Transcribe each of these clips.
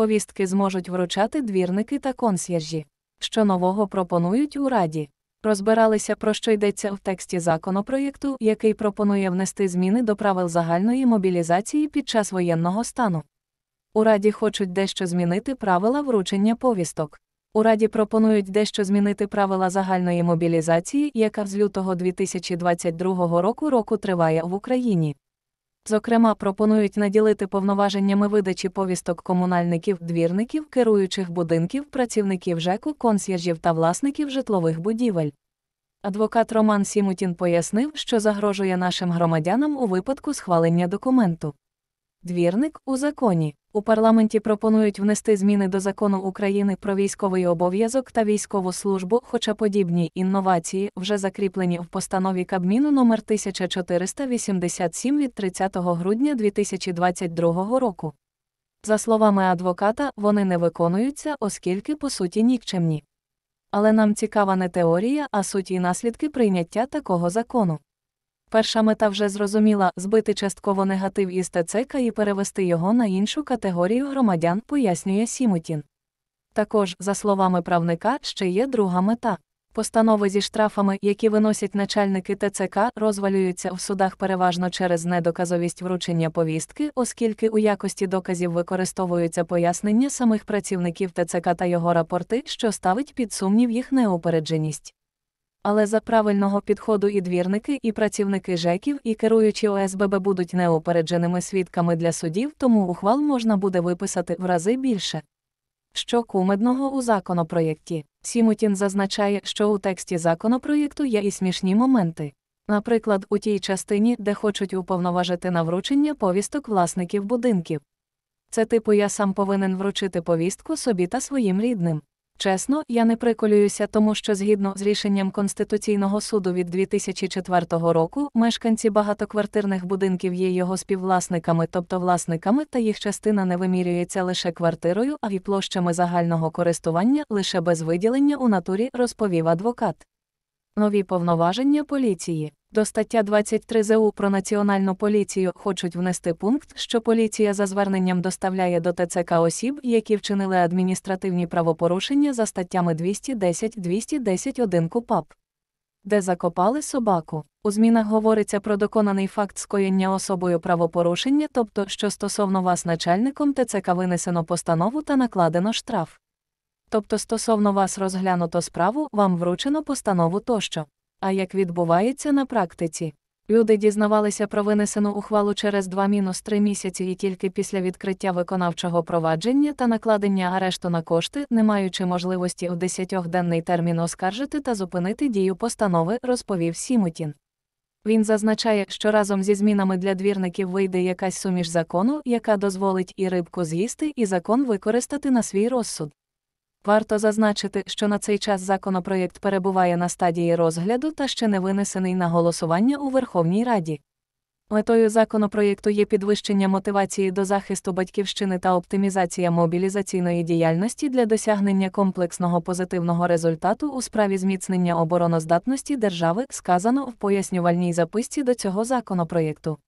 Повістки зможуть вручати двірники та консьєржі. Що нового пропонують у Раді. Розбиралися, про що йдеться в тексті законопроєкту, який пропонує внести зміни до правил загальної мобілізації під час воєнного стану. У Раді хочуть дещо змінити правила вручення повісток. У Раді пропонують дещо змінити правила загальної мобілізації, яка з лютого 2022 року року триває в Україні. Зокрема, пропонують наділити повноваженнями видачі повісток комунальників, двірників, керуючих будинків, працівників ЖЕКу, консьєржів та власників житлових будівель. Адвокат Роман Сімутін пояснив, що загрожує нашим громадянам у випадку схвалення документу. Двірник у законі у парламенті пропонують внести зміни до закону України про військовий обов'язок та військову службу, хоча подібні інновації вже закріплені в постанові Кабміну номер 1487 від 30 грудня 2022 року. За словами адвоката, вони не виконуються, оскільки по суті нікчемні. Але нам цікава не теорія, а суть і наслідки прийняття такого закону. Перша мета вже зрозуміла збити частково негатив із ТЦК і перевести його на іншу категорію громадян, пояснює Сімутін. Також, за словами правника, ще є друга мета. Постанови зі штрафами, які виносять начальники ТЦК, розвалюються в судах переважно через недоказовість вручення повістки, оскільки у якості доказів використовуються пояснення самих працівників ТЦК та його рапорти, що ставить під сумнів їх неупередженість. Але за правильного підходу і двірники, і працівники ЖЕКів, і керуючі ОСББ будуть неопередженими свідками для судів, тому ухвал можна буде виписати в рази більше. Що кумедного у законопроєкті, Сімутін зазначає, що у тексті законопроєкту є і смішні моменти. Наприклад, у тій частині, де хочуть уповноважити на вручення повісток власників будинків. Це типу я сам повинен вручити повістку собі та своїм рідним. Чесно, я не приколююся, тому що згідно з рішенням Конституційного суду від 2004 року мешканці багатоквартирних будинків є його співвласниками, тобто власниками, та їх частина не вимірюється лише квартирою, а й площами загального користування лише без виділення у натурі, розповів адвокат. Нові повноваження поліції. До стаття 23 ЗУ про національну поліцію хочуть внести пункт, що поліція за зверненням доставляє до ТЦК осіб, які вчинили адміністративні правопорушення за статтями 210 210.1 КУПАП, де закопали собаку. У змінах говориться про доконаний факт скоєння особою правопорушення, тобто, що стосовно вас начальником ТЦК винесено постанову та накладено штраф. Тобто, стосовно вас розглянуто справу, вам вручено постанову тощо а як відбувається на практиці. Люди дізнавалися про винесену ухвалу через 2-3 місяці і тільки після відкриття виконавчого провадження та накладення арешту на кошти, не маючи можливості у 10-денний термін оскаржити та зупинити дію постанови, розповів Сімутін. Він зазначає, що разом зі змінами для двірників вийде якась суміш закону, яка дозволить і рибку з'їсти, і закон використати на свій розсуд. Варто зазначити, що на цей час законопроєкт перебуває на стадії розгляду та ще не винесений на голосування у Верховній Раді. Метою законопроєкту є підвищення мотивації до захисту батьківщини та оптимізація мобілізаційної діяльності для досягнення комплексного позитивного результату у справі зміцнення обороноздатності держави, сказано в пояснювальній записці до цього законопроєкту.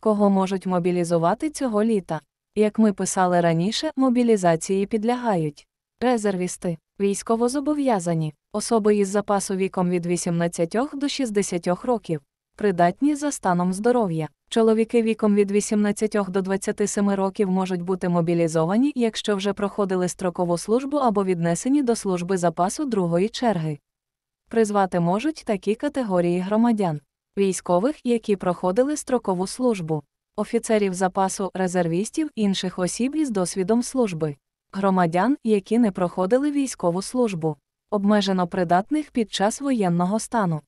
Кого можуть мобілізувати цього літа? Як ми писали раніше, мобілізації підлягають резервісти, військовозобов'язані, особи із запасу віком від 18 до 60 років, придатні за станом здоров'я. Чоловіки віком від 18 до 27 років можуть бути мобілізовані, якщо вже проходили строкову службу або віднесені до служби запасу другої черги. Призвати можуть такі категорії громадян військових, які проходили строкову службу, офіцерів запасу, резервістів, інших осіб із досвідом служби громадян, які не проходили військову службу, обмежено придатних під час воєнного стану.